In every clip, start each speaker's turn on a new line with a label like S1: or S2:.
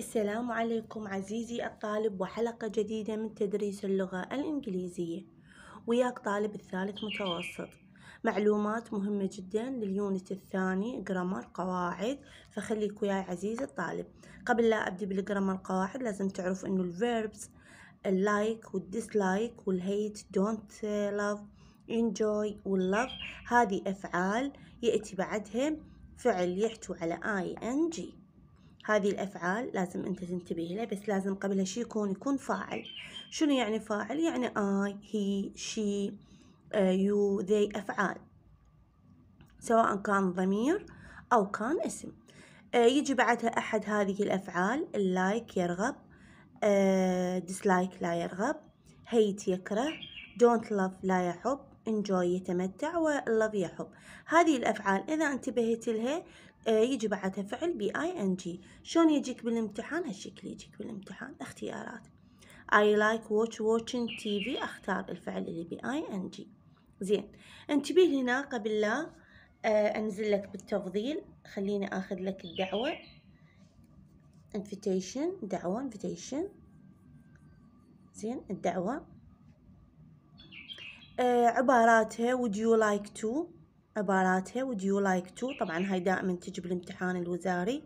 S1: السلام عليكم عزيزي الطالب وحلقة جديدة من تدريس اللغة الإنجليزية وياك طالب الثالث متوسط معلومات مهمة جدا لليونت الثاني جرامر قواعد فخليك وياي عزيزي الطالب قبل لا أبدي بالجرامر قواعد لازم تعرف إنه الفيربس اللايك والديسلايك والهيت دونت لاف انجوي واللف هذه أفعال يأتي بعدها فعل يحتوي على اي ان جي هذه الأفعال لازم أنت تنتبه لها بس لازم قبلها شي يكون يكون فاعل شنو يعني فاعل يعني I he she you they أفعال سواء كان ضمير أو كان اسم آه، يجي بعدها أحد هذه الأفعال اللايك يرغب آه، ديسلايك لا يرغب هيت يكره دونت لاف لا يحب انجوي يتمتع ولف يحب هذه الافعال اذا انتبهت لها إيه، يجي بعدها فعل بي اي ان جي شلون يجيك بالامتحان هالشكل يجيك بالامتحان اختيارات I like watch watching TV اختار الفعل اللي بي اي ان جي زين انتبه هنا قبل لا إيه، انزل لك بالتفضيل خليني اخذ لك الدعوة invitation دعوة invitation زين الدعوة إيه، عباراتها would you like to عباراتها would you like to طبعا هاي دائما تجي بالامتحان الوزاري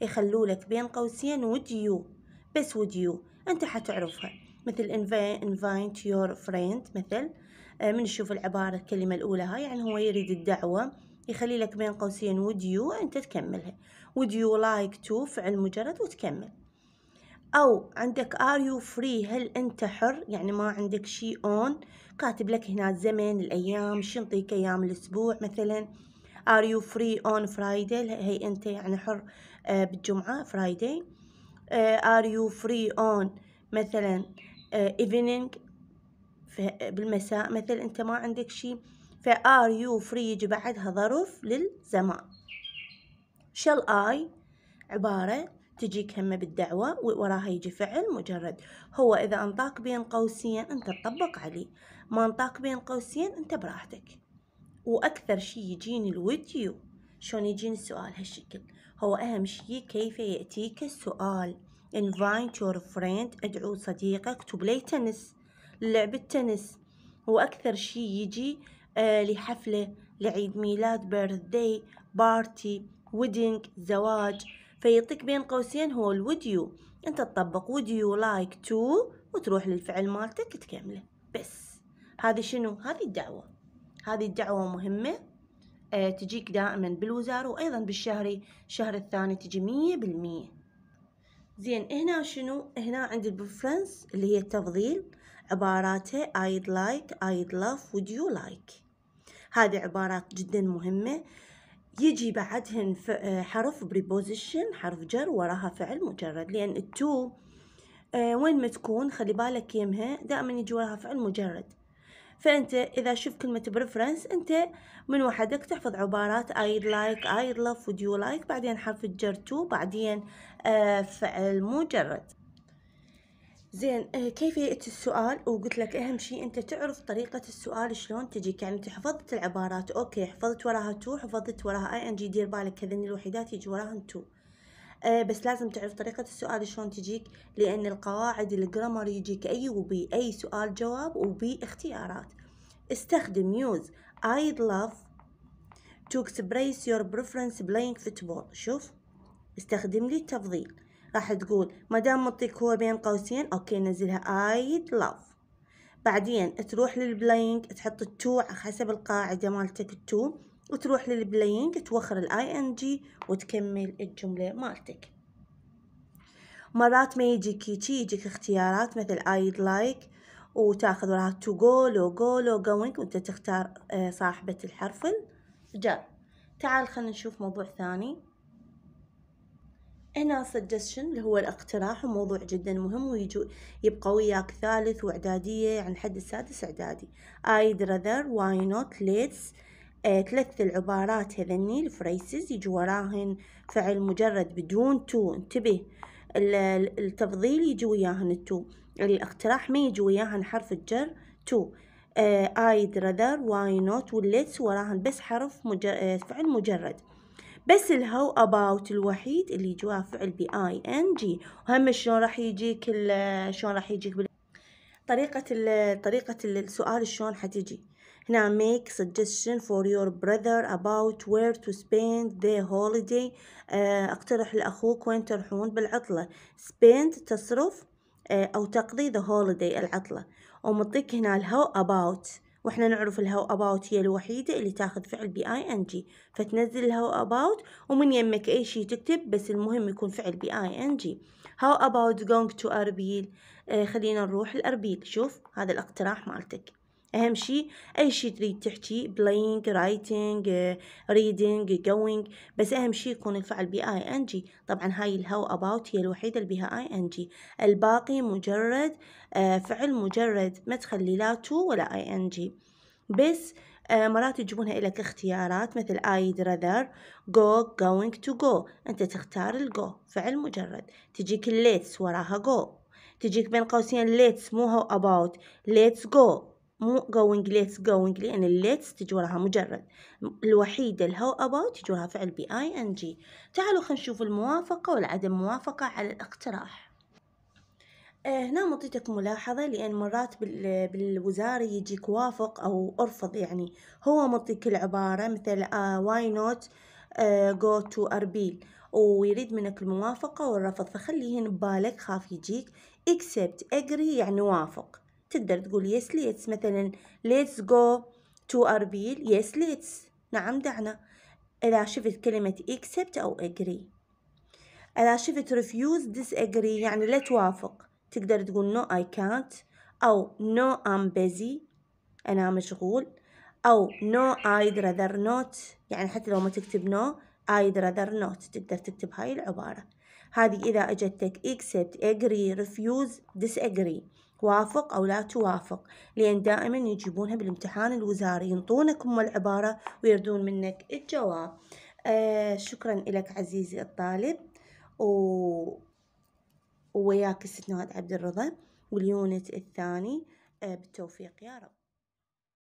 S1: يخلوا لك بين قوسين would you بس would you انت حتعرفها مثل invite your friend مثل آه، من نشوف العبارة الكلمة الأولى هاي يعني هو يريد الدعوة يخلي لك بين قوسين would you أنت تكملها would you like to فعل مجرد وتكمل أو عندك ار يو فري هل أنت حر يعني ما عندك شيء on كاتب لك هنا الزمن الأيام شو نعطيك أيام الأسبوع مثلا ار يو فري on Friday هي أنت يعني حر آه، بالجمعة Friday ار يو فري on مثلا آه، evening بالمساء مثلا أنت ما عندك شيء فار يو فري يجي بعدها ظرف للزمان شال اي عبارة تجيك همة بالدعوة وراها يجي فعل مجرد هو إذا أنطاك بين قوسين أنت تطبق عليه ما أنطاك بين قوسين أنت براحتك وأكثر شي يجيني الوديو شلون يجيني السؤال هالشكل هو أهم شي كيف يأتيك السؤال invite your friend ادعو صديقك to play تنس لعبة تنس وأكثر شي يجي آه لحفلة لعيد ميلاد بيرث داي بارتي ودينج زواج فيعطيك بين قوسين هو would you انت تطبق would you like to وتروح للفعل مالتك تكمله بس هذه شنو هذه الدعوة هذه الدعوة مهمة أه تجيك دائما بالوزارة وأيضا بالشهري الشهر الثاني تجي مية بالمية زين هنا شنو هنا عند البريفرنس اللي هي التفضيل عباراتها I'd like I'd love would you like هذه عبارات جدا مهمة يجي بعدهن آه، حرف بريبوزيشن حرف جر وراها فعل مجرد لأن التو آه، وين ما تكون خلي بالك يمها دائما يجي وراها فعل مجرد فأنت إذا شوف كلمة بريفرنس أنت من وحدك تحفظ عبارات اي لايك اي لاف ود يو لايك بعدين حرف الجر تو بعدين آه، فعل مجرد زين آه، كيف يأتي السؤال وقلت لك أهم شيء أنت تعرف طريقة السؤال شلون تجيك يعني أنت حفظت العبارات أوكي حفظت وراها تو حفظت وراها أي إن جي دير بالك هذين الوحيدات يجي وراهم تو أه بس لازم تعرف طريقة السؤال شلون تجيك لأن القواعد الجرامر يجيك أي وبي أي سؤال جواب وبي اختيارات استخدم يوز I'd love to express your preference playing football شوف استخدم لي التفضيل راح تقول ما دام مطيك هو بين قوسين اوكي نزلها اي لاف بعدين تروح للبلاينج تحط التو حسب القاعدة مالتك التو وتروح للبلاينج توخر الاي ان جي وتكمل الجملة مالتك مرات ما يجيك يجي يجيك اختيارات مثل I'd like وتاخذ وراها to go لو go لو going وانت تختار آه، صاحبة الحرف الجر تعال خلينا نشوف موضوع ثاني هنا suggestion اللي هو الاقتراح وموضوع جدا مهم ويجو يبقى وياك ثالث واعدادية عن حد السادس اعدادي I'd rather why not let's آه ثلاث العبارات هذني الفريسز يجي وراهن فعل مجرد بدون تو انتبه التفضيل يجي وياهن التو الاقتراح ما يجي وياهن حرف الجر تو آه I'd rather why not والليتس وراهن بس حرف مجر... آه فعل مجرد بس الهو اباوت الوحيد اللي جواه فعل بي اي ان جي وهم شلون راح يجيك شلون راح يجيك بال... طريقة ال طريقة السؤال شلون حتجي هنا make suggestion for your brother about where to spend the holiday آه، اقترح لأخوك وين تروحون بالعطلة spend تصرف آه، أو تقضي the holiday العطلة ومطيك هنا الهو about واحنا نعرف الهاو اباوت هي الوحيدة اللي تاخذ فعل بي اي ان جي فتنزل الهاو اباوت ومن يمك اي شي تكتب بس المهم يكون فعل بي اي ان جي هاو اباوت جوينج تو اربيل آه، خلينا نروح الاربيل شوف هذا الاقتراح مالتك اهم شيء اي شيء تريد تحكي بلاينج رايتنج ريدنج جوينج بس اهم شيء يكون الفعل بي اي ان جي طبعا هاي الهاو اباوت هي الوحيده اللي بها اي ان جي الباقي مجرد آه، فعل مجرد ما تخلي لا تو ولا اي ان جي بس آه، مرات يجيبونها لك اختيارات مثل I'd rather go going to go أنت تختار الجو فعل مجرد تجيك الليتس وراها go تجيك بين قوسين ليتس مو هو about ليتس go مو going let's going لأن يعني let's تجي وراها مجرد الوحيدة الهو about تجي وراها فعل بي اي ان جي تعالوا خلينا نشوف الموافقة والعدم موافقة على الاقتراح آه، هنا مطيتك ملاحظة لأن مرات بالوزارة يجيك وافق أو أرفض يعني هو مطيك العبارة مثل آه، why not آه، go to أربيل ويريد منك الموافقة والرفض فخليهن ببالك خاف يجيك accept agree يعني وافق تقدر تقول يس ليتس مثلا ليتس جو تو أربيل يس ليتس نعم دعنا إذا شفت كلمة accept أو agree إذا شفت refuse disagree يعني لا توافق تقدر تقول no I can't أو no I'm busy أنا مشغول أو no I'd rather not يعني حتى لو ما تكتب no I'd rather not تقدر تكتب هاي العبارة هذه إذا أجتك accept agree refuse disagree توافق أو لا توافق لأن دائما يجيبونها بالامتحان الوزاري ينطونك هم العبارة ويردون منك الجواب آه شكرا لك عزيزي الطالب و... وياك استناد عبد الرضا واليونت الثاني آه بالتوفيق يا رب